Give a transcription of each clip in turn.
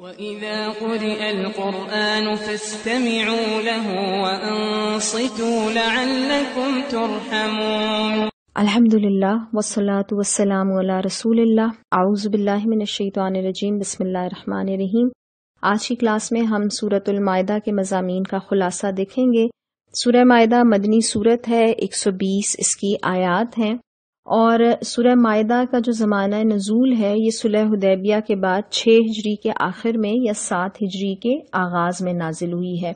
وإذا قرئ القرآن فاستمعوا له وأنصتوا لعلكم ترحمون الحمد لله والصلاة والسلام على رسول الله اعوذ بالله من الشيطان الرجيم بسم الله الرحمن الرحیم آج کی کلاس میں ہم صورت المائدہ کے مضامین کا خلاصہ دیکھیں گے سورہ معدہ مدنی صورت ہے 120 اس کی آیات ہیں اور سورہ معدہ کا جو زمانہ نزول ہے یہ سلح حدیبیہ کے بعد چھ ہجری کے آخر میں یا سات ہجری کے آغاز میں نازل ہوئی ہے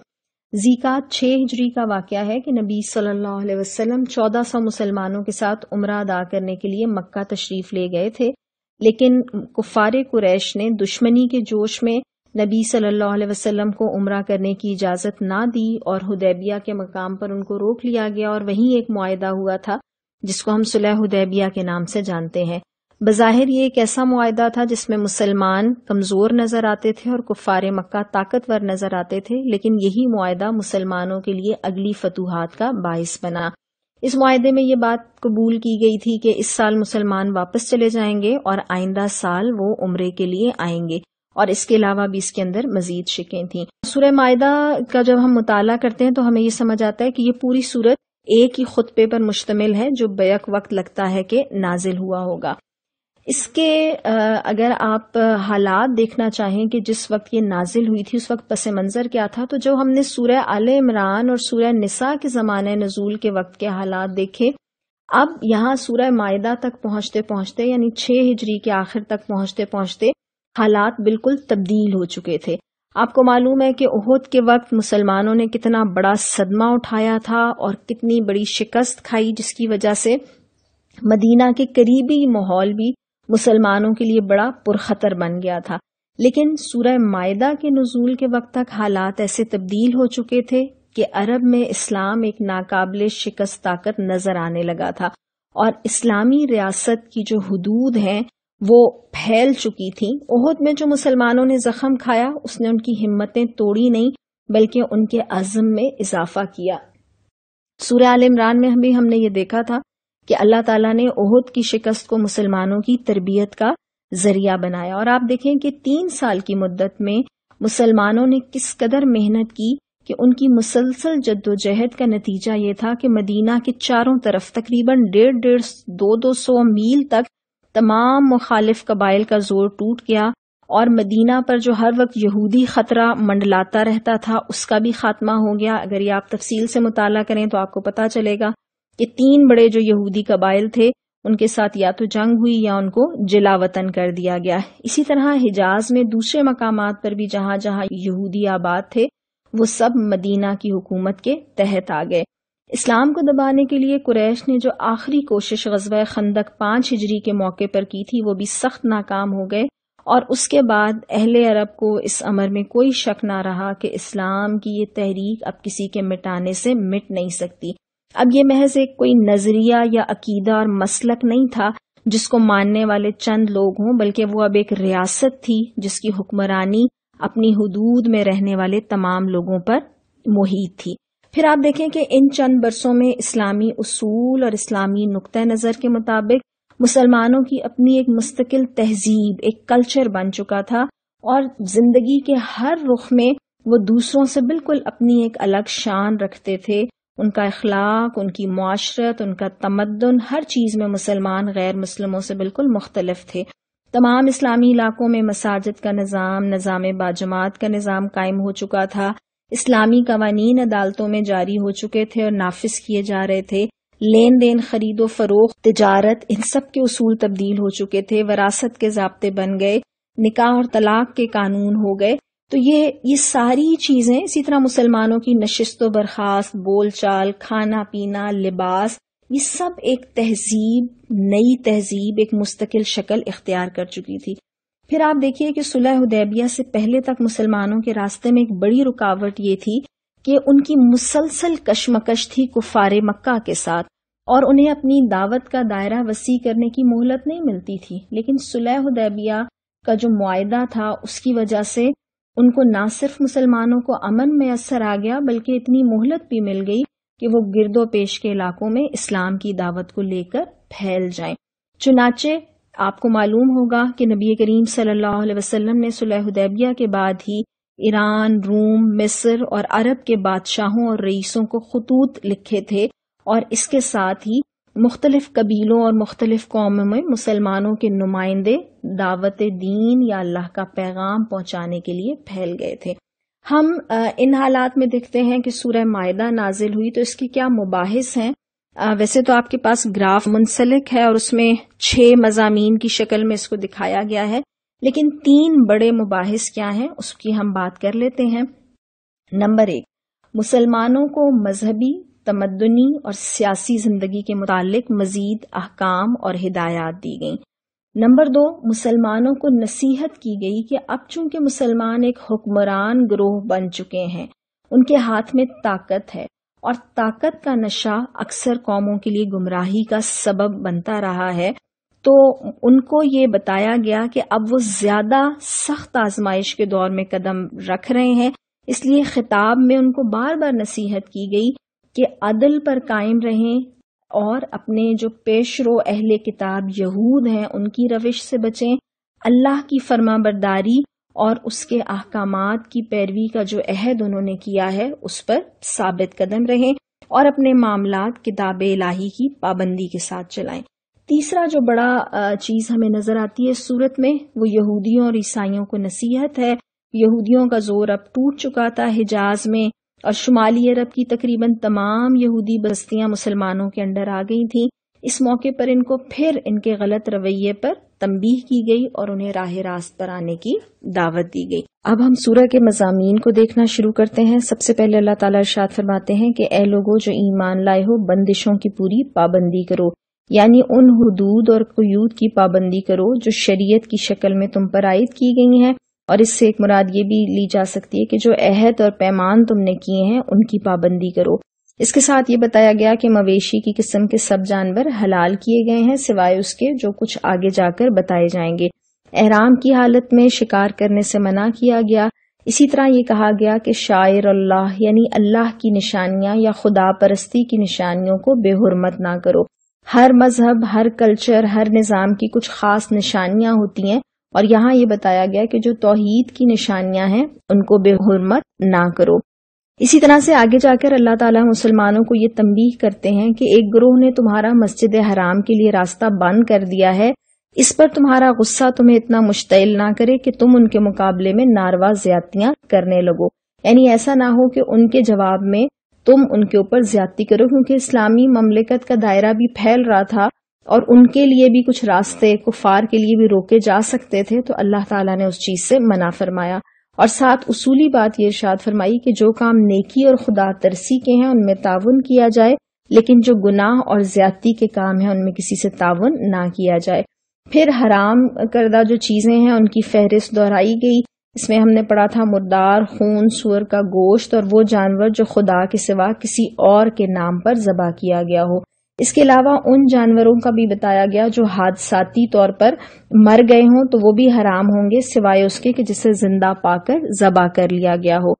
زیکات چھ ہجری کا واقعہ ہے کہ نبی صلی اللہ علیہ وسلم چودہ سو مسلمانوں کے ساتھ عمرہ ادا کرنے کے لیے مکہ تشریف لے گئے تھے لیکن کفار قریش نے دشمنی کے جوش میں نبی صلی اللہ علیہ وسلم کو عمرہ کرنے کی اجازت نہ دی اور حدیبیہ کے مقام پر ان کو روک لیا گیا اور وہیں ایک معاہدہ ہوا تھا جس کو ہم صلح حدیبیہ کے نام سے جانتے ہیں بظاہر یہ ایک ایسا معاہدہ تھا جس میں مسلمان کمزور نظر آتے تھے اور کفار مکہ طاقتور نظر آتے تھے لیکن یہی معاہدہ مسلمانوں کے لیے اگلی فتوحات کا باعث بنا اس معاہدے میں یہ بات قبول کی گئی تھی کہ اس سال مسلمان واپس چلے جائیں گے اور آئندہ سال وہ عمرے کے لیے آئیں گے اور اس کے علاوہ بھی اس کے اندر مزید شکیں تھیں سورہ معاہدہ کا جب ہم مطالعہ کرتے ہیں تو ہمیں یہ سمجھ آتا ہے کہ یہ پوری صورت ایک ہی خطبے پر مشتمل ہے جو بیک وقت لگتا ہے کہ نازل ہوا ہوگا اس کے اگر آپ حالات دیکھنا چاہیں کہ جس وقت یہ نازل ہوئی تھی اس وقت پس منظر کیا تھا تو جو ہم نے سورہ آل عمران اور سورہ نسا کے زمانے نزول کے وقت کے حالات دیکھے اب یہاں سورہ معدہ تک پہنچتے پہنچتے یعنی چھ ہجری کے آخر تک پہنچتے پہنچتے حالات بالکل تبدیل ہو چکے تھے آپ کو معلوم ہے کہ عہد کے وقت مسلمانوں نے کتنا بڑا صدمہ اٹھایا تھا اور کتنی بڑی شکست کھائی جس کی وجہ سے مدینہ کے قریبی ماحول بھی مسلمانوں کے لیے بڑا پرخطر بن گیا تھا لیکن سورہ معدہ کے نزول کے وقت تک حالات ایسے تبدیل ہو چکے تھے کہ عرب میں اسلام ایک ناقابل شکست طاقت نظر آنے لگا تھا اور اسلامی ریاست کی جو حدود ہیں وہ پھیل چکی تھی عہد میں جو مسلمانوں نے زخم کھایا اس نے ان کی ہمتیں توڑی نہیں بلکہ ان کے عزم میں اضافہ کیا سورہ عمران میں بھی ہم نے یہ دیکھا تھا کہ اللہ تعالیٰ نے عہد کی شکست کو مسلمانوں کی تربیت کا ذریعہ بنایا اور آپ دیکھیں کہ تین سال کی مدت میں مسلمانوں نے کس قدر محنت کی کہ ان کی مسلسل جد و جہد کا نتیجہ یہ تھا کہ مدینہ کے چاروں طرف تقریباً ڈیڑھ ڈیڑھ دو دو سو میل تک تمام مخالف قبائل کا زور ٹوٹ گیا اور مدینہ پر جو ہر وقت یہودی خطرہ منڈلاتا رہتا تھا اس کا بھی خاتمہ ہو گیا اگر یہ آپ تفصیل سے مطالعہ کریں تو آپ کو پتہ چلے گا کہ تین بڑے جو یہودی قبائل تھے ان کے ساتھ یا تو جنگ ہوئی یا ان کو جلا وطن کر دیا گیا اسی طرح حجاز میں دوسرے مقامات پر بھی جہاں جہاں یہودی آباد تھے وہ سب مدینہ کی حکومت کے تحت آ گئے اسلام کو دبانے کے لیے قریش نے جو آخری کوشش غزوہ خندق پانچ ہجری کے موقع پر کی تھی وہ بھی سخت ناکام ہو گئے اور اس کے بعد اہل عرب کو اس عمر میں کوئی شک نہ رہا کہ اسلام کی یہ تحریک اب کسی کے مٹانے سے مٹ نہیں سکتی اب یہ محض ایک کوئی نظریہ یا عقیدہ اور مسلک نہیں تھا جس کو ماننے والے چند لوگ ہوں بلکہ وہ اب ایک ریاست تھی جس کی حکمرانی اپنی حدود میں رہنے والے تمام لوگوں پر محیط تھی پھر آپ دیکھیں کہ ان چند برسوں میں اسلامی اصول اور اسلامی نقطہ نظر کے مطابق مسلمانوں کی اپنی ایک مستقل تہذیب ایک کلچر بن چکا تھا اور زندگی کے ہر رخ میں وہ دوسروں سے بالکل اپنی ایک الگ شان رکھتے تھے ان کا اخلاق ان کی معاشرت ان کا تمدن ہر چیز میں مسلمان غیر مسلموں سے بالکل مختلف تھے تمام اسلامی علاقوں میں مساجد کا نظام نظام باجماعت کا نظام قائم ہو چکا تھا اسلامی قوانین عدالتوں میں جاری ہو چکے تھے اور نافذ کیے جا رہے تھے لین دین خرید و فروخت تجارت ان سب کے اصول تبدیل ہو چکے تھے وراثت کے ضابطے بن گئے نکاح اور طلاق کے قانون ہو گئے تو یہ یہ ساری چیزیں اسی طرح مسلمانوں کی نشست و برخاست بول چال کھانا پینا لباس یہ سب ایک تہذیب نئی تہذیب ایک مستقل شکل اختیار کر چکی تھی پھر آپ دیکھیے کہ صلح ادیبیہ سے پہلے تک مسلمانوں کے راستے میں ایک بڑی رکاوٹ یہ تھی کہ ان کی مسلسل کشمکش تھی کفار مکہ کے ساتھ اور انہیں اپنی دعوت کا دائرہ وسیع کرنے کی مہلت نہیں ملتی تھی لیکن صلح حدیبیہ کا جو معاہدہ تھا اس کی وجہ سے ان کو نہ صرف مسلمانوں کو امن میسر آ گیا بلکہ اتنی مہلت بھی مل گئی کہ وہ گرد و پیش کے علاقوں میں اسلام کی دعوت کو لے کر پھیل جائیں چنانچہ آپ کو معلوم ہوگا کہ نبی کریم صلی اللہ علیہ وسلم نے حدیبیہ کے بعد ہی ایران روم مصر اور عرب کے بادشاہوں اور رئیسوں کو خطوط لکھے تھے اور اس کے ساتھ ہی مختلف قبیلوں اور مختلف قوموں میں مسلمانوں کے نمائندے دعوت دین یا اللہ کا پیغام پہنچانے کے لیے پھیل گئے تھے ہم ان حالات میں دیکھتے ہیں کہ سورہ معدہ نازل ہوئی تو اس کے کیا مباحث ہیں ویسے تو آپ کے پاس گراف منسلک ہے اور اس میں چھ مضامین کی شکل میں اس کو دکھایا گیا ہے لیکن تین بڑے مباحث کیا ہیں اس کی ہم بات کر لیتے ہیں نمبر ایک مسلمانوں کو مذہبی تمدنی اور سیاسی زندگی کے متعلق مزید احکام اور ہدایات دی گئیں نمبر دو مسلمانوں کو نصیحت کی گئی کہ اب چونکہ مسلمان ایک حکمران گروہ بن چکے ہیں ان کے ہاتھ میں طاقت ہے اور طاقت کا نشہ اکثر قوموں کے لیے گمراہی کا سبب بنتا رہا ہے تو ان کو یہ بتایا گیا کہ اب وہ زیادہ سخت آزمائش کے دور میں قدم رکھ رہے ہیں اس لیے خطاب میں ان کو بار بار نصیحت کی گئی کہ عدل پر قائم رہیں اور اپنے جو پیش رو اہل کتاب یہود ہیں ان کی روش سے بچیں اللہ کی فرما برداری اور اس کے احکامات کی پیروی کا جو عہد انہوں نے کیا ہے اس پر ثابت قدم رہیں اور اپنے معاملات کتاب الہی کی پابندی کے ساتھ چلائیں تیسرا جو بڑا چیز ہمیں نظر آتی ہے صورت میں وہ یہودیوں اور عیسائیوں کو نصیحت ہے یہودیوں کا زور اب ٹوٹ چکا تھا حجاز میں اور شمالی عرب کی تقریباً تمام یہودی بستیاں مسلمانوں کے انڈر آ گئی تھیں اس موقع پر ان کو پھر ان کے غلط رویے پر تنبیہ کی گئی اور انہیں راہ راست پر آنے کی دعوت دی گئی اب ہم سورہ کے مضامین کو دیکھنا شروع کرتے ہیں سب سے پہلے اللہ تعالیٰ ارشاد فرماتے ہیں کہ اے لوگوں جو ایمان لائے ہو بندشوں کی پوری پابندی کرو یعنی ان حدود اور قیود کی پابندی کرو جو شریعت کی شکل میں تم پر عائد کی گئی ہیں اور اس سے ایک مراد یہ بھی لی جا سکتی ہے کہ جو عہد اور پیمان تم نے کیے ہیں ان کی پابندی کرو اس کے ساتھ یہ بتایا گیا کہ مویشی کی قسم کے سب جانور حلال کیے گئے ہیں سوائے اس کے جو کچھ آگے جا کر بتائے جائیں گے احرام کی حالت میں شکار کرنے سے منع کیا گیا اسی طرح یہ کہا گیا کہ شاعر اللہ یعنی اللہ کی نشانیاں یا خدا پرستی کی نشانیوں کو بے حرمت نہ کرو ہر مذہب ہر کلچر ہر نظام کی کچھ خاص نشانیاں ہوتی ہیں اور یہاں یہ بتایا گیا کہ جو توحید کی نشانیاں ہیں ان کو بے حرمت نہ کرو اسی طرح سے آگے جا کر اللہ تعالیٰ مسلمانوں کو یہ تنبیح کرتے ہیں کہ ایک گروہ نے تمہارا مسجد حرام کے لیے راستہ بند کر دیا ہے اس پر تمہارا غصہ تمہیں اتنا مشتعل نہ کرے کہ تم ان کے مقابلے میں ناروا زیادتیاں کرنے لگو یعنی ایسا نہ ہو کہ ان کے جواب میں تم ان کے اوپر زیادتی کرو کیونکہ اسلامی مملکت کا دائرہ بھی پھیل رہا تھا اور ان کے لیے بھی کچھ راستے کفار کے لیے بھی روکے جا سکتے تھے تو اللہ تعالیٰ نے اس چیز سے منع فرمایا اور ساتھ اصولی بات یہ ارشاد فرمائی کہ جو کام نیکی اور خدا ترسی کے ہیں ان میں تعاون کیا جائے لیکن جو گناہ اور زیادتی کے کام ہیں ان میں کسی سے تعاون نہ کیا جائے پھر حرام کردہ جو چیزیں ہیں ان کی فہرست دہرائی گئی اس میں ہم نے پڑھا تھا مردار خون سور کا گوشت اور وہ جانور جو خدا کے سوا کسی اور کے نام پر ذبح کیا گیا ہو اس کے علاوہ ان جانوروں کا بھی بتایا گیا جو حادثاتی طور پر مر گئے ہوں تو وہ بھی حرام ہوں گے سوائے اس کے کہ جسے زندہ پا کر ذبح کر لیا گیا ہو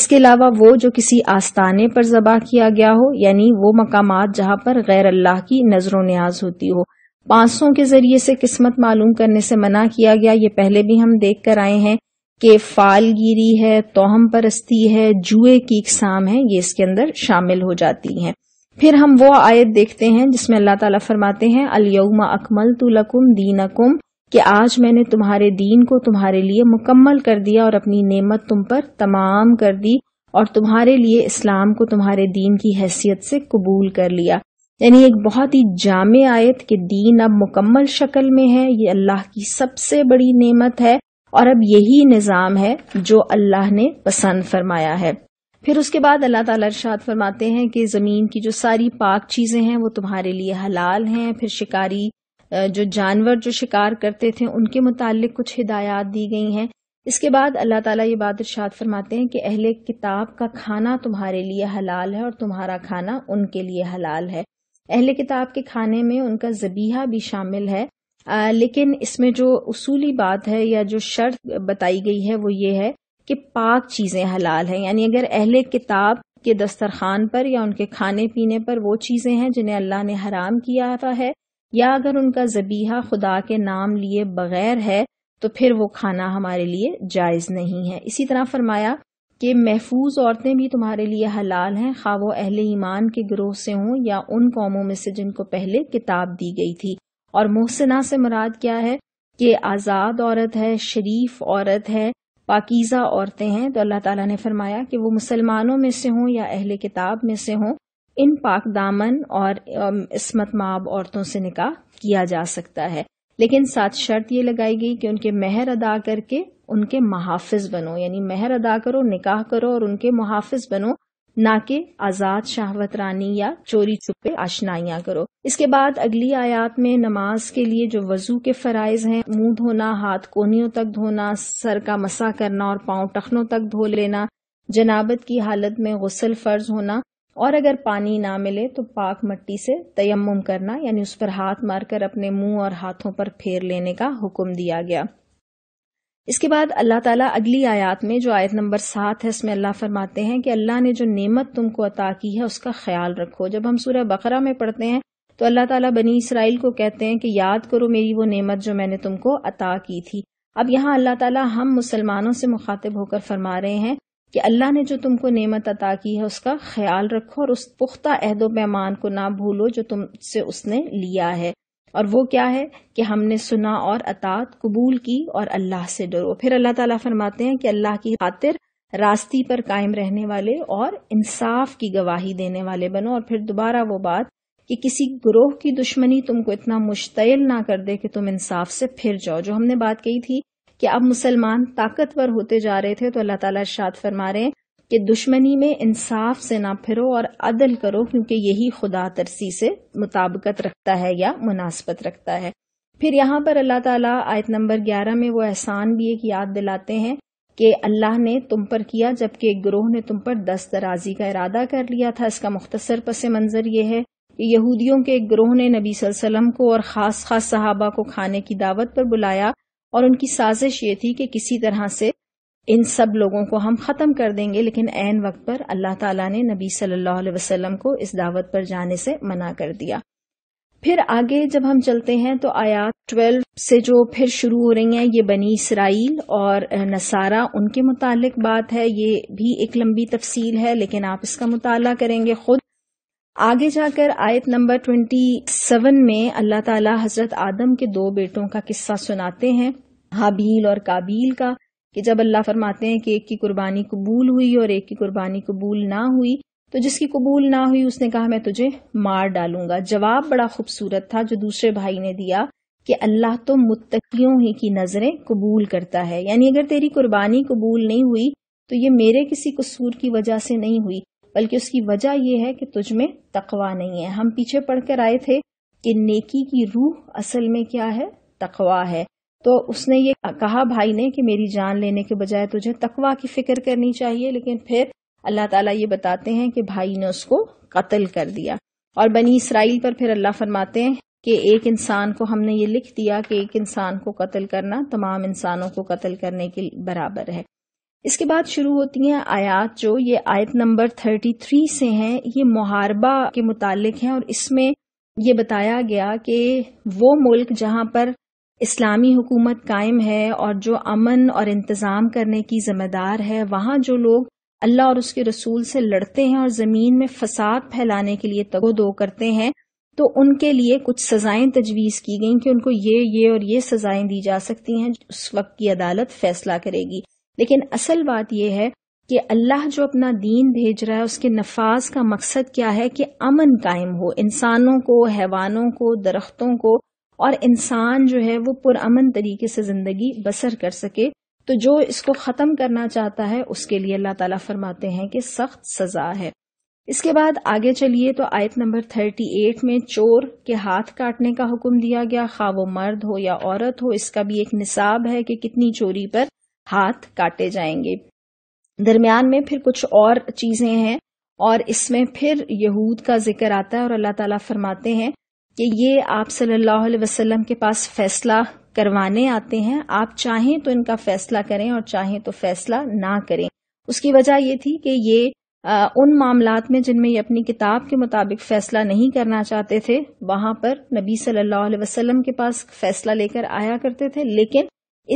اس کے علاوہ وہ جو کسی آستانے پر ذبح کیا گیا ہو یعنی وہ مقامات جہاں پر غیر اللہ کی نظر و نیاز ہوتی ہو پانسوں کے ذریعے سے قسمت معلوم کرنے سے منع کیا گیا یہ پہلے بھی ہم دیکھ کر آئے ہیں کہ فال گیری ہے توہم پرستی ہے جوئے کی اقسام ہے یہ اس کے اندر شامل ہو جاتی ہیں پھر ہم وہ آیت دیکھتے ہیں جس میں اللہ تعالیٰ فرماتے ہیں الما اکمل لکم دین اکم کہ آج میں نے تمہارے دین کو تمہارے لیے مکمل کر دیا اور اپنی نعمت تم پر تمام کر دی اور تمہارے لیے اسلام کو تمہارے دین کی حیثیت سے قبول کر لیا یعنی ایک بہت ہی جامع آیت کہ دین اب مکمل شکل میں ہے یہ اللہ کی سب سے بڑی نعمت ہے اور اب یہی نظام ہے جو اللہ نے پسند فرمایا ہے پھر اس کے بعد اللہ تعالیٰ ارشاد فرماتے ہیں کہ زمین کی جو ساری پاک چیزیں ہیں وہ تمہارے لیے حلال ہیں پھر شکاری جو جانور جو شکار کرتے تھے ان کے متعلق کچھ ہدایات دی گئی ہیں اس کے بعد اللہ تعالیٰ یہ بات ارشاد فرماتے ہیں کہ اہل کتاب کا کھانا تمہارے لیے حلال ہے اور تمہارا کھانا ان کے لیے حلال ہے اہل کتاب کے کھانے میں ان کا زبیحہ بھی شامل ہے لیکن اس میں جو اصولی بات ہے یا جو شرط بتائی گئی ہے وہ یہ ہے کہ پاک چیزیں حلال ہیں یعنی اگر اہل کتاب کے دسترخوان پر یا ان کے کھانے پینے پر وہ چیزیں ہیں جنہیں اللہ نے حرام کیا ہوا ہے یا اگر ان کا ذبیحہ خدا کے نام لیے بغیر ہے تو پھر وہ کھانا ہمارے لیے جائز نہیں ہے اسی طرح فرمایا کہ محفوظ عورتیں بھی تمہارے لیے حلال ہیں خواہ وہ اہل ایمان کے گروہ سے ہوں یا ان قوموں میں سے جن کو پہلے کتاب دی گئی تھی اور محسنہ سے مراد کیا ہے کہ آزاد عورت ہے شریف عورت ہے پاکیزہ عورتیں ہیں تو اللہ تعالیٰ نے فرمایا کہ وہ مسلمانوں میں سے ہوں یا اہل کتاب میں سے ہوں ان پاک دامن اور عصمت ماب عورتوں سے نکاح کیا جا سکتا ہے لیکن ساتھ شرط یہ لگائی گئی کہ ان کے مہر ادا کر کے ان کے محافظ بنو یعنی مہر ادا کرو نکاح کرو اور ان کے محافظ بنو نہ کہ آزاد شہوت رانی یا چوری چھپے آشنائیاں کرو اس کے بعد اگلی آیات میں نماز کے لیے جو وضو کے فرائض ہیں منہ دھونا ہاتھ کونیوں تک دھونا سر کا مسا کرنا اور پاؤں ٹخنوں تک دھو لینا جنابت کی حالت میں غسل فرض ہونا اور اگر پانی نہ ملے تو پاک مٹی سے تیمم کرنا یعنی اس پر ہاتھ مار کر اپنے منہ اور ہاتھوں پر پھیر لینے کا حکم دیا گیا اس کے بعد اللہ تعالیٰ اگلی آیات میں جو آیت نمبر سات ہے اس میں اللہ فرماتے ہیں کہ اللہ نے جو نعمت تم کو عطا کی ہے اس کا خیال رکھو جب ہم سورہ بقرہ میں پڑھتے ہیں تو اللہ تعالیٰ بنی اسرائیل کو کہتے ہیں کہ یاد کرو میری وہ نعمت جو میں نے تم کو عطا کی تھی اب یہاں اللہ تعالیٰ ہم مسلمانوں سے مخاطب ہو کر فرما رہے ہیں کہ اللہ نے جو تم کو نعمت عطا کی ہے اس کا خیال رکھو اور اس پختہ عہد و پیمان کو نہ بھولو جو تم سے اس نے لیا ہے اور وہ کیا ہے کہ ہم نے سنا اور اطاط قبول کی اور اللہ سے ڈرو پھر اللہ تعالیٰ فرماتے ہیں کہ اللہ کی خاطر راستی پر قائم رہنے والے اور انصاف کی گواہی دینے والے بنو اور پھر دوبارہ وہ بات کہ کسی گروہ کی دشمنی تم کو اتنا مشتعل نہ کر دے کہ تم انصاف سے پھر جاؤ جو ہم نے بات کہی تھی کہ اب مسلمان طاقتور ہوتے جا رہے تھے تو اللہ تعالیٰ ارشاد فرما رہے ہیں کہ دشمنی میں انصاف سے نہ پھرو اور عدل کرو کیونکہ یہی خدا ترسی سے مطابقت رکھتا ہے یا مناسبت رکھتا ہے پھر یہاں پر اللہ تعالیٰ آیت نمبر گیارہ میں وہ احسان بھی ایک یاد دلاتے ہیں کہ اللہ نے تم پر کیا جبکہ ایک گروہ نے تم پر درازی کا ارادہ کر لیا تھا اس کا مختصر پس منظر یہ ہے کہ یہودیوں کے ایک گروہ نے نبی صلی اللہ علیہ وسلم کو اور خاص خاص صحابہ کو کھانے کی دعوت پر بلایا اور ان کی سازش یہ تھی کہ کسی طرح سے ان سب لوگوں کو ہم ختم کر دیں گے لیکن عین وقت پر اللہ تعالیٰ نے نبی صلی اللہ علیہ وسلم کو اس دعوت پر جانے سے منع کر دیا پھر آگے جب ہم چلتے ہیں تو آیات ٹویلو سے جو پھر شروع ہو رہی ہیں یہ بنی اسرائیل اور نصارہ ان کے متعلق بات ہے یہ بھی ایک لمبی تفصیل ہے لیکن آپ اس کا مطالعہ کریں گے خود آگے جا کر آیت نمبر ٹوینٹی سیون میں اللہ تعالیٰ حضرت آدم کے دو بیٹوں کا قصہ سناتے ہیں حابیل اور کابیل کا کہ جب اللہ فرماتے ہیں کہ ایک کی قربانی قبول ہوئی اور ایک کی قربانی قبول نہ ہوئی تو جس کی قبول نہ ہوئی اس نے کہا میں تجھے مار ڈالوں گا جواب بڑا خوبصورت تھا جو دوسرے بھائی نے دیا کہ اللہ تو متقیوں ہی کی نظریں قبول کرتا ہے یعنی اگر تیری قربانی قبول نہیں ہوئی تو یہ میرے کسی قصور کی وجہ سے نہیں ہوئی بلکہ اس کی وجہ یہ ہے کہ تجھ میں تقوا نہیں ہے ہم پیچھے پڑھ کر آئے تھے کہ نیکی کی روح اصل میں کیا ہے تقوا ہے تو اس نے یہ کہا بھائی نے کہ میری جان لینے کے بجائے تجھے تقوا کی فکر کرنی چاہیے لیکن پھر اللہ تعالیٰ یہ بتاتے ہیں کہ بھائی نے اس کو قتل کر دیا اور بنی اسرائیل پر پھر اللہ فرماتے ہیں کہ ایک انسان کو ہم نے یہ لکھ دیا کہ ایک انسان کو قتل کرنا تمام انسانوں کو قتل کرنے کے برابر ہے اس کے بعد شروع ہوتی ہیں آیات جو یہ آیت نمبر 33 سے ہیں یہ محاربہ کے متعلق ہیں اور اس میں یہ بتایا گیا کہ وہ ملک جہاں پر اسلامی حکومت قائم ہے اور جو امن اور انتظام کرنے کی ذمہ دار ہے وہاں جو لوگ اللہ اور اس کے رسول سے لڑتے ہیں اور زمین میں فساد پھیلانے کے لیے تگ دو کرتے ہیں تو ان کے لیے کچھ سزائیں تجویز کی گئیں کہ ان کو یہ یہ اور یہ سزائیں دی جا سکتی ہیں اس وقت کی عدالت فیصلہ کرے گی لیکن اصل بات یہ ہے کہ اللہ جو اپنا دین بھیج رہا ہے اس کے نفاذ کا مقصد کیا ہے کہ امن قائم ہو انسانوں کو حیوانوں کو درختوں کو اور انسان جو ہے وہ پرامن طریقے سے زندگی بسر کر سکے تو جو اس کو ختم کرنا چاہتا ہے اس کے لیے اللہ تعالیٰ فرماتے ہیں کہ سخت سزا ہے اس کے بعد آگے چلیے تو آیت نمبر 38 میں چور کے ہاتھ کاٹنے کا حکم دیا گیا خواہ وہ مرد ہو یا عورت ہو اس کا بھی ایک نصاب ہے کہ کتنی چوری پر ہاتھ کاٹے جائیں گے درمیان میں پھر کچھ اور چیزیں ہیں اور اس میں پھر یہود کا ذکر آتا ہے اور اللہ تعالیٰ فرماتے ہیں کہ یہ آپ صلی اللہ علیہ وسلم کے پاس فیصلہ کروانے آتے ہیں آپ چاہیں تو ان کا فیصلہ کریں اور چاہیں تو فیصلہ نہ کریں اس کی وجہ یہ تھی کہ یہ ان معاملات میں جن میں یہ اپنی کتاب کے مطابق فیصلہ نہیں کرنا چاہتے تھے وہاں پر نبی صلی اللہ علیہ وسلم کے پاس فیصلہ لے کر آیا کرتے تھے لیکن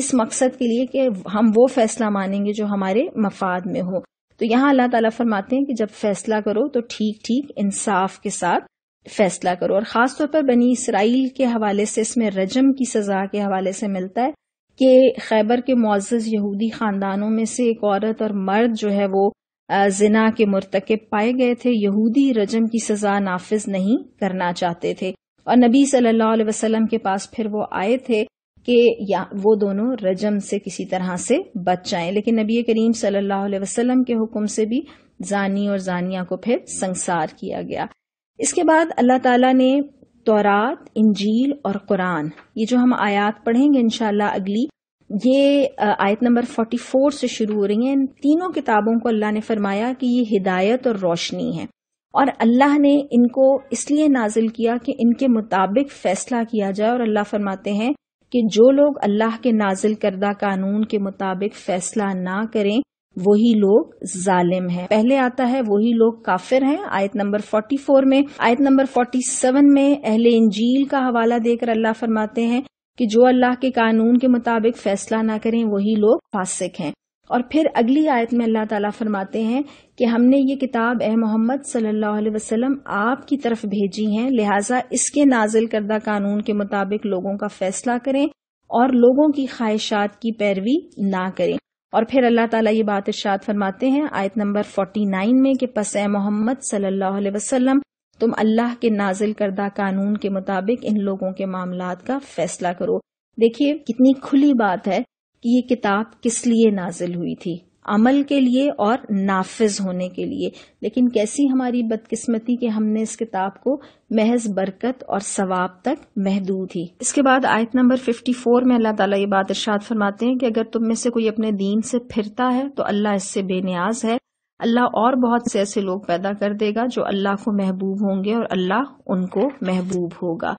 اس مقصد کے لیے کہ ہم وہ فیصلہ مانیں گے جو ہمارے مفاد میں ہو تو یہاں اللہ تعالیٰ فرماتے ہیں کہ جب فیصلہ کرو تو ٹھیک ٹھیک انصاف کے ساتھ فیصلہ کرو اور خاص طور پر بنی اسرائیل کے حوالے سے اس میں رجم کی سزا کے حوالے سے ملتا ہے کہ خیبر کے معزز یہودی خاندانوں میں سے ایک عورت اور مرد جو ہے وہ زنا کے مرتکب پائے گئے تھے یہودی رجم کی سزا نافذ نہیں کرنا چاہتے تھے اور نبی صلی اللہ علیہ وسلم کے پاس پھر وہ آئے تھے کہ یا وہ دونوں رجم سے کسی طرح سے بچ جائیں لیکن نبی کریم صلی اللہ علیہ وسلم کے حکم سے بھی زانی اور زانیہ کو پھر سنسار کیا گیا اس کے بعد اللہ تعالیٰ نے تورات انجیل اور قرآن یہ جو ہم آیات پڑھیں گے انشاءاللہ اگلی یہ آیت نمبر 44 سے شروع ہو رہی ہیں تینوں کتابوں کو اللہ نے فرمایا کہ یہ ہدایت اور روشنی ہے اور اللہ نے ان کو اس لیے نازل کیا کہ ان کے مطابق فیصلہ کیا جائے اور اللہ فرماتے ہیں کہ جو لوگ اللہ کے نازل کردہ قانون کے مطابق فیصلہ نہ کریں وہی لوگ ظالم ہیں پہلے آتا ہے وہی لوگ کافر ہیں آیت نمبر 44 میں آیت نمبر 47 میں اہل انجیل کا حوالہ دے کر اللہ فرماتے ہیں کہ جو اللہ کے قانون کے مطابق فیصلہ نہ کریں وہی لوگ فاسق ہیں اور پھر اگلی آیت میں اللہ تعالیٰ فرماتے ہیں کہ ہم نے یہ کتاب اے محمد صلی اللہ علیہ وسلم آپ کی طرف بھیجی ہے لہٰذا اس کے نازل کردہ قانون کے مطابق لوگوں کا فیصلہ کریں اور لوگوں کی خواہشات کی پیروی نہ کریں اور پھر اللہ تعالیٰ یہ بات ارشاد فرماتے ہیں آیت نمبر 49 میں کہ پس اے محمد صلی اللہ علیہ وسلم تم اللہ کے نازل کردہ قانون کے مطابق ان لوگوں کے معاملات کا فیصلہ کرو دیکھیے کتنی کھلی بات ہے کہ یہ کتاب کس لیے نازل ہوئی تھی عمل کے لیے اور نافذ ہونے کے لیے لیکن کیسی ہماری بدقسمتی کہ ہم نے اس کتاب کو محض برکت اور ثواب تک محدود ہی اس کے بعد آیت نمبر 54 میں اللہ تعالیٰ یہ بات ارشاد فرماتے ہیں کہ اگر تم میں سے کوئی اپنے دین سے پھرتا ہے تو اللہ اس سے بے نیاز ہے اللہ اور بہت سے ایسے لوگ پیدا کر دے گا جو اللہ کو محبوب ہوں گے اور اللہ ان کو محبوب ہوگا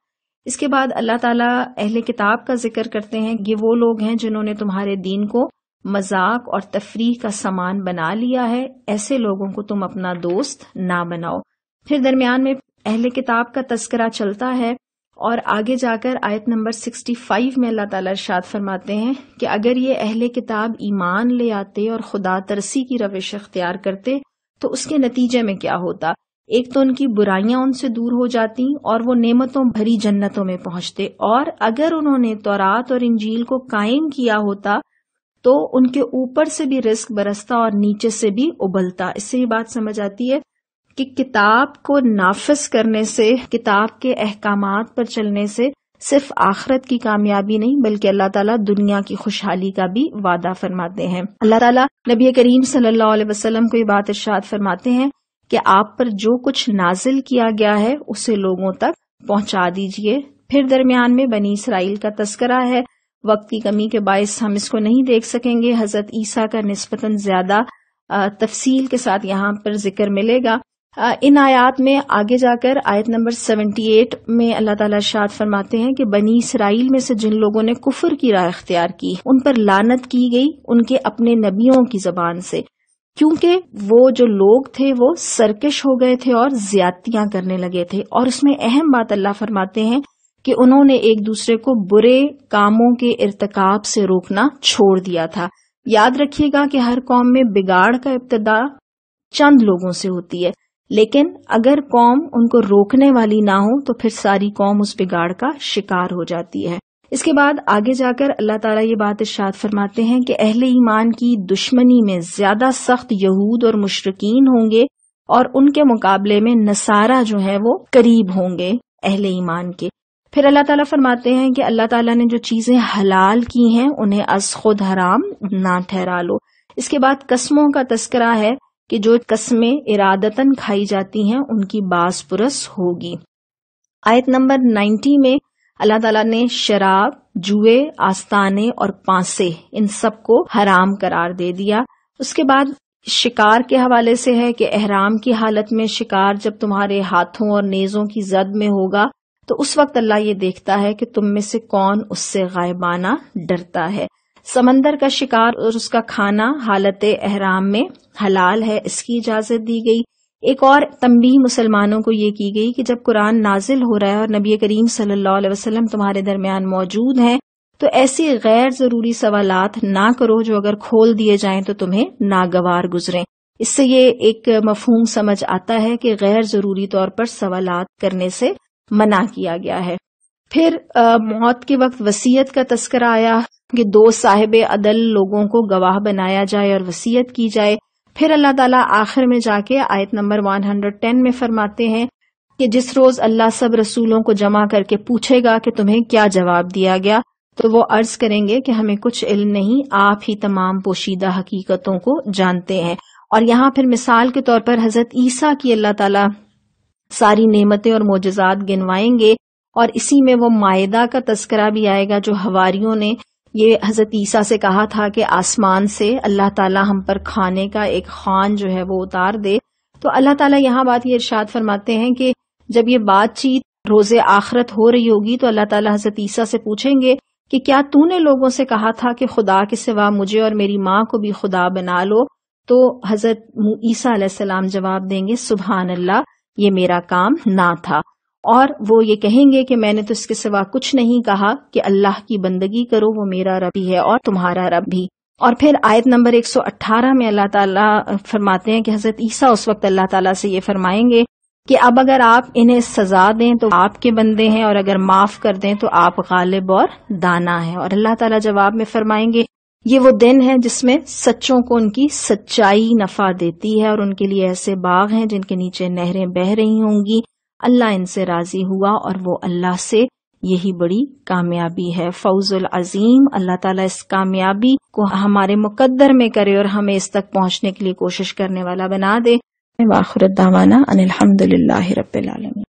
اس کے بعد اللہ تعالیٰ اہل کتاب کا ذکر کرتے ہیں یہ وہ لوگ ہیں جنہوں نے تمہارے دین کو مذاق اور تفریح کا سامان بنا لیا ہے ایسے لوگوں کو تم اپنا دوست نہ بناؤ پھر درمیان میں اہل کتاب کا تذکرہ چلتا ہے اور آگے جا کر آیت نمبر سکسٹی فائیو میں اللہ تعالیٰ ارشاد فرماتے ہیں کہ اگر یہ اہل کتاب ایمان لے آتے اور خدا ترسی کی روش اختیار کرتے تو اس کے نتیجے میں کیا ہوتا ایک تو ان کی برائیاں ان سے دور ہو جاتی اور وہ نعمتوں بھری جنتوں میں پہنچتے اور اگر انہوں نے تورات اور انجیل کو قائم کیا ہوتا تو ان کے اوپر سے بھی رسک برستا اور نیچے سے بھی ابلتا اس سے یہ بات سمجھ آتی ہے کہ کتاب کو نافذ کرنے سے کتاب کے احکامات پر چلنے سے صرف آخرت کی کامیابی نہیں بلکہ اللہ تعالیٰ دنیا کی خوشحالی کا بھی وعدہ فرماتے ہیں اللہ تعالیٰ نبی کریم صلی اللہ علیہ وسلم کو یہ بات ارشاد فرماتے ہیں کہ آپ پر جو کچھ نازل کیا گیا ہے اسے لوگوں تک پہنچا دیجئے پھر درمیان میں بنی اسرائیل کا تذکرہ ہے وقت کی کمی کے باعث ہم اس کو نہیں دیکھ سکیں گے حضرت عیسیٰ کا نسبتاً زیادہ تفصیل کے ساتھ یہاں پر ذکر ملے گا ان آیات میں آگے جا کر آیت نمبر سیونٹی ایٹ میں اللہ تعالیٰ شاد فرماتے ہیں کہ بنی اسرائیل میں سے جن لوگوں نے کفر کی رائے اختیار کی ان پر لانت کی گئی ان کے اپنے نبیوں کی زبان سے کیونکہ وہ جو لوگ تھے وہ سرکش ہو گئے تھے اور زیادتیاں کرنے لگے تھے اور اس میں اہم بات اللہ فرماتے ہیں کہ انہوں نے ایک دوسرے کو برے کاموں کے ارتکاب سے روکنا چھوڑ دیا تھا یاد رکھیے گا کہ ہر قوم میں بگاڑ کا ابتدا چند لوگوں سے ہوتی ہے لیکن اگر قوم ان کو روکنے والی نہ ہو تو پھر ساری قوم اس بگاڑ کا شکار ہو جاتی ہے اس کے بعد آگے جا کر اللہ تعالیٰ یہ بات ارشاد فرماتے ہیں کہ اہل ایمان کی دشمنی میں زیادہ سخت یہود اور مشرقین ہوں گے اور ان کے مقابلے میں نصارہ جو ہے وہ قریب ہوں گے اہل ایمان کے پھر اللہ تعالیٰ فرماتے ہیں کہ اللہ تعالیٰ نے جو چیزیں حلال کی ہیں انہیں از خود حرام نہ ٹھہرا لو اس کے بعد قسموں کا تذکرہ ہے کہ جو قسمیں ارادتاً کھائی جاتی ہیں ان کی باس پرس ہوگی آیت نمبر نائنٹی میں اللہ تعالیٰ نے شراب جوئے آستانے اور پانسے ان سب کو حرام قرار دے دیا اس کے بعد شکار کے حوالے سے ہے کہ احرام کی حالت میں شکار جب تمہارے ہاتھوں اور نیزوں کی زد میں ہوگا تو اس وقت اللہ یہ دیکھتا ہے کہ تم میں سے کون اس سے غائبانہ ڈرتا ہے سمندر کا شکار اور اس کا کھانا حالت احرام میں حلال ہے اس کی اجازت دی گئی ایک اور تمبی مسلمانوں کو یہ کی گئی کہ جب قرآن نازل ہو رہا ہے اور نبی کریم صلی اللہ علیہ وسلم تمہارے درمیان موجود ہیں تو ایسے غیر ضروری سوالات نہ کرو جو اگر کھول دیے جائیں تو تمہیں ناگوار گزریں اس سے یہ ایک مفہوم سمجھ آتا ہے کہ غیر ضروری طور پر سوالات کرنے سے منع کیا گیا ہے پھر موت کے وقت وسیعت کا تذکرہ آیا کہ دو صاحب عدل لوگوں کو گواہ بنایا جائے اور وسیعت کی جائے پھر اللہ تعالیٰ آخر میں جا کے آیت نمبر 110 میں فرماتے ہیں کہ جس روز اللہ سب رسولوں کو جمع کر کے پوچھے گا کہ تمہیں کیا جواب دیا گیا تو وہ عرض کریں گے کہ ہمیں کچھ علم نہیں آپ ہی تمام پوشیدہ حقیقتوں کو جانتے ہیں اور یہاں پھر مثال کے طور پر حضرت عیسیٰ کی اللہ تعالیٰ ساری نعمتیں اور معجزات گنوائیں گے اور اسی میں وہ معاہدہ کا تذکرہ بھی آئے گا جو ہواریوں نے یہ حضرت عیسیٰ سے کہا تھا کہ آسمان سے اللہ تعالیٰ ہم پر کھانے کا ایک خان جو ہے وہ اتار دے تو اللہ تعالیٰ یہاں بات یہ ارشاد فرماتے ہیں کہ جب یہ بات چیت روز آخرت ہو رہی ہوگی تو اللہ تعالیٰ حضرت عیسیٰ سے پوچھیں گے کہ کیا تو نے لوگوں سے کہا تھا کہ خدا کے سوا مجھے اور میری ماں کو بھی خدا بنا لو تو حضرت عیسیٰ علیہ السلام جواب دیں گے سبحان اللہ یہ میرا کام نہ تھا اور وہ یہ کہیں گے کہ میں نے تو اس کے سوا کچھ نہیں کہا کہ اللہ کی بندگی کرو وہ میرا رب بھی ہے اور تمہارا رب بھی اور پھر آیت نمبر 118 میں اللہ تعالیٰ فرماتے ہیں کہ حضرت عیسیٰ اس وقت اللہ تعالیٰ سے یہ فرمائیں گے کہ اب اگر آپ انہیں سزا دیں تو آپ کے بندے ہیں اور اگر معاف کر دیں تو آپ غالب اور دانا ہے اور اللہ تعالیٰ جواب میں فرمائیں گے یہ وہ دن ہے جس میں سچوں کو ان کی سچائی نفع دیتی ہے اور ان کے لیے ایسے باغ ہیں جن کے نیچے نہریں بہہ رہی ہوں گی اللہ ان سے راضی ہوا اور وہ اللہ سے یہی بڑی کامیابی ہے فوز العظیم اللہ تعالیٰ اس کامیابی کو ہمارے مقدر میں کرے اور ہمیں اس تک پہنچنے کے لیے کوشش کرنے والا بنا دے واخر الحمد رب العالمین